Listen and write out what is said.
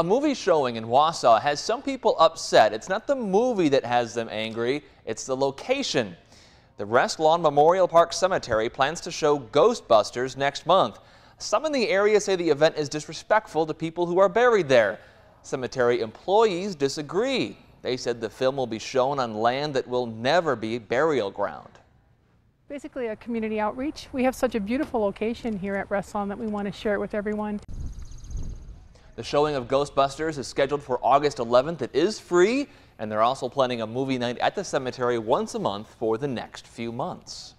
A movie showing in Wausau has some people upset. It's not the movie that has them angry, it's the location. The Rest Lawn Memorial Park Cemetery plans to show Ghostbusters next month. Some in the area say the event is disrespectful to people who are buried there. Cemetery employees disagree. They said the film will be shown on land that will never be burial ground. Basically a community outreach. We have such a beautiful location here at Rest Lawn that we want to share it with everyone. The showing of Ghostbusters is scheduled for August 11th. It is free, and they're also planning a movie night at the cemetery once a month for the next few months.